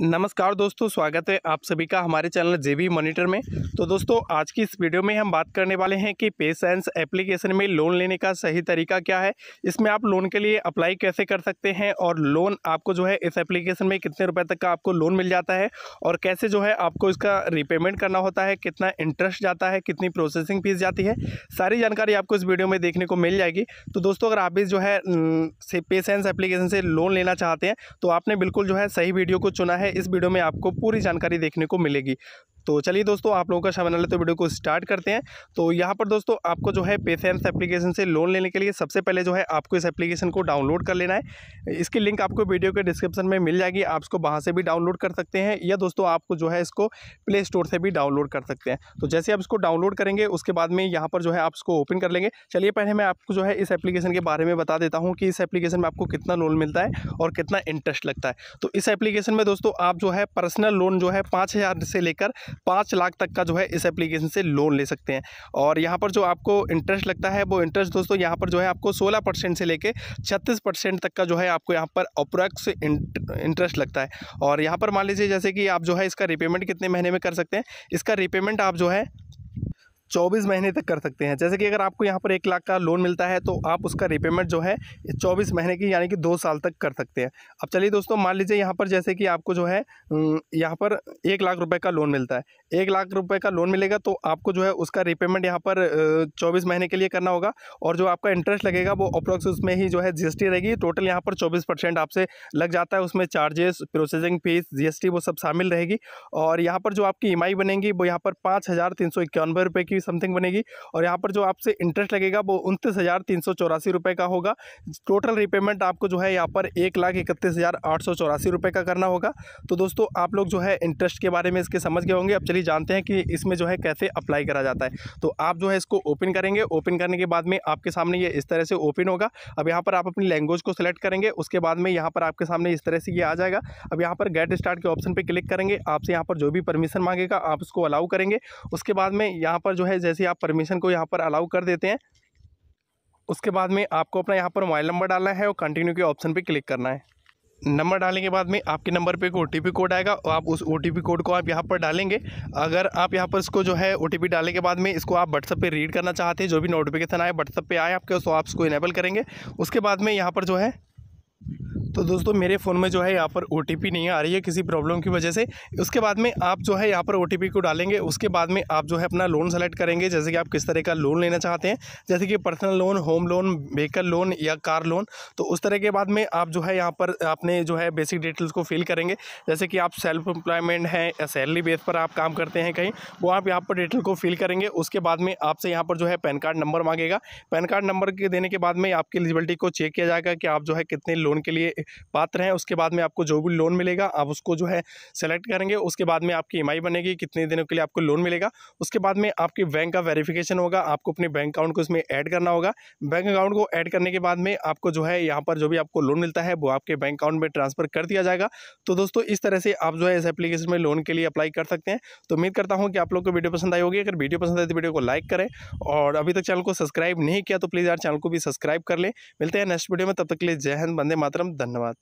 नमस्कार दोस्तों स्वागत है आप सभी का हमारे चैनल जेबी मॉनिटर में तो दोस्तों आज की इस वीडियो में हम बात करने वाले हैं कि पे साइंस एप्लीकेशन में लोन लेने का सही तरीका क्या है इसमें आप लोन के लिए अप्लाई कैसे कर सकते हैं और लोन आपको जो है इस एप्लीकेशन में कितने रुपए तक का आपको लोन मिल जाता है और कैसे जो है आपको इसका रिपेमेंट करना होता है कितना इंटरेस्ट जाता है कितनी प्रोसेसिंग फीस जाती है सारी जानकारी आपको इस वीडियो में देखने को मिल जाएगी तो दोस्तों अगर आप भी जो है पे साइंस एप्लीकेशन से लोन लेना चाहते हैं तो आपने बिल्कुल जो है सही वीडियो को चुना है है इस वीडियो में आपको पूरी जानकारी देखने को मिलेगी तो चलिए दोस्तों आप लोगों का समय लेते तो वीडियो को स्टार्ट करते हैं तो यहाँ पर दोस्तों आपको जो है पेसेंस एप्लीकेशन से लोन लेने के लिए सबसे पहले जो है आपको इस एप्लीकेशन को डाउनलोड कर लेना है इसकी लिंक आपको वीडियो के डिस्क्रिप्शन में मिल जाएगी आप इसको वहाँ से भी डाउनलोड कर सकते हैं या दोस्तों आपको जो है इसको प्ले स्टोर से भी डाउनलोड कर सकते हैं तो जैसे आप इसको डाउनलोड करेंगे उसके बाद में यहाँ पर जो है आप इसको ओपन कर लेंगे चलिए पहले मैं आपको जो है इस एप्लीकेशन के बारे में बता देता हूँ कि इस एप्लीकेशन में आपको कितना लोन मिलता है और कितना इंटरेस्ट लगता है तो इस एप्लीकेशन में दोस्तों आप जो है पर्सनल लोन जो है पाँच से लेकर पाँच लाख तक का जो है इस एप्लीकेशन से लोन ले सकते हैं और यहाँ पर जो आपको इंटरेस्ट लगता है वो इंटरेस्ट दोस्तों यहाँ पर जो है आपको सोलह परसेंट से लेके छत्तीस परसेंट तक का जो है आपको यहाँ पर अप्रैक्स इंटरेस्ट लगता है और यहाँ पर मान लीजिए जैसे कि आप जो है इसका रिपेमेंट कितने महीने में कर सकते हैं इसका रिपेमेंट आप जो है चौबीस महीने तक कर सकते हैं जैसे कि अगर आपको यहाँ पर एक लाख का लोन मिलता है तो आप उसका रिपेमेंट जो है चौबीस महीने की यानी कि दो साल तक कर सकते हैं अब चलिए दोस्तों मान लीजिए यहाँ पर जैसे कि आपको जो है यहाँ पर एक लाख रुपये का लोन मिलता है एक लाख रुपये का लोन मिलेगा तो आपको जो है उसका रिपेमेंट यहाँ पर चौबीस महीने के लिए करना होगा और जो आपका इंटरेस्ट लगेगा वो अप्रोक्स उसमें ही जो है जी रहेगी टोटल यहाँ पर चौबीस परसेंट आपसे लग जाता है उसमें चार्जेस प्रोसेसिंग फीस जी वो सब शामिल रहेगी और यहाँ पर जो आपकी ई e बनेगी वो यहाँ पर पाँच हज़ार तीन सौ इक्यानवे रुपये की समथिंग बनेगी और यहाँ पर जो आपसे इंटरेस्ट लगेगा वो उनतीस हज़ार तीन सौ चौरासी रुपये का होगा टोटल रिपेमेंट आपको जो है यहाँ पर एक लाख इकतीस हज़ार आठ सौ चौरासी रुपये का करना होगा तो दोस्तों आप लोग जो है इंटरेस्ट के बारे में इसके समझ गए होंगे अब चलिए जानते हैं कि इसमें जो है कैसे अप्लाई करा जाता है तो आप जो है इसको ओपन करेंगे ओपन करने के बाद में आपके सामने ये इस तरह से ओपन होगा अब यहाँ पर आप अपनी लैंग्वेज को सिलेक्ट करेंगे उसके बाद में यहाँ पर आपके सामने इस तरह से ये आ जाएगा अब यहाँ पर गेट स्टार्ट के ऑप्शन पर क्लिक करेंगे आपसे यहाँ पर जो भी परमिशन मांगेगा आप उसको अलाउ करेंगे उसके बाद में यहाँ पर जो है है जैसे आप परमिशन को यहाँ पर अलाउ कर देते हैं उसके बाद में आपको अपना यहाँ पर मोबाइल नंबर डालना है और कंटिन्यू के ऑप्शन पर क्लिक करना है नंबर डालने के बाद में आपके नंबर पे एक ओ कोड आएगा और आप उस ओ कोड को आप यहाँ पर डालेंगे अगर आप यहाँ पर इसको जो है ओ डालने के बाद में इसको आप व्हाट्सअप पे रीड करना चाहते हैं जो भी नोटिफिकेशन आए व्हाट्सअप पे आए आपके उसको तो आप इसको इनेबल करेंगे उसके बाद में यहाँ पर जो है तो दोस्तों मेरे फ़ोन में जो है यहाँ पर ओ नहीं आ रही है किसी प्रॉब्लम की वजह से उसके बाद में आप जो है यहाँ पर ओ को डालेंगे उसके बाद में आप जो है अपना लोन सेलेक्ट करेंगे जैसे कि आप किस तरह का लोन लेना चाहते हैं जैसे कि personal loan home loan vehicle loan या कार लोन तो उस तरह के बाद में आप जो है यहाँ पर अपने जो है बेसिक डिटेल्स को फिल करेंगे जैसे कि आप सेल्फ एम्प्लॉयमेंट हैं या सैलरी बेस पर आप काम करते हैं कहीं वो आप यहाँ पर डिटेल को फिल करेंगे उसके बाद में आपसे यहाँ पर जो है पैन कार्ड नंबर मांगेगा पैन कार्ड नंबर के देने के बाद में आपकी एलिजिबिलिटी को चेक किया जाएगा कि आप जो है कितने लोन के लिए पात्र हैं उसके बाद में आपको जो भी लोन मिलेगा आप उसको जो है सेलेक्ट करेंगे उसके बाद में आपकी ई बनेगी कितने दिनों के लिए आपको लोन मिलेगा उसके बाद में आपके बैंक का वेरिफिकेशन होगा आपको अपने बैंक अकाउंट को इसमें ऐड करना होगा बैंक अकाउंट को ऐड करने के बाद में आपको जो है यहाँ पर जो भी आपको लोन मिलता है वो आपके बैंक अकाउंट में ट्रांसफर कर दिया जाएगा तो दोस्तों इस तरह से आप जो है इस एप्लीकेशन में लोन के लिए अप्लाई कर सकते हैं तो उम्मीद करता हूँ कि आप लोग को वीडियो पसंद आई होगी अगर वीडियो पसंद आए तो वीडियो को लाइक करें और अभी तक चैनल को सब्सक्राइब नहीं किया तो प्लीज़ यार चैनल को भी सब्सक्राइब कर लें मिलते हैं नेक्स्ट वीडियो में तब तक के लिए जय हिंद बंदे मातरम धन्यवाद धन्यवाद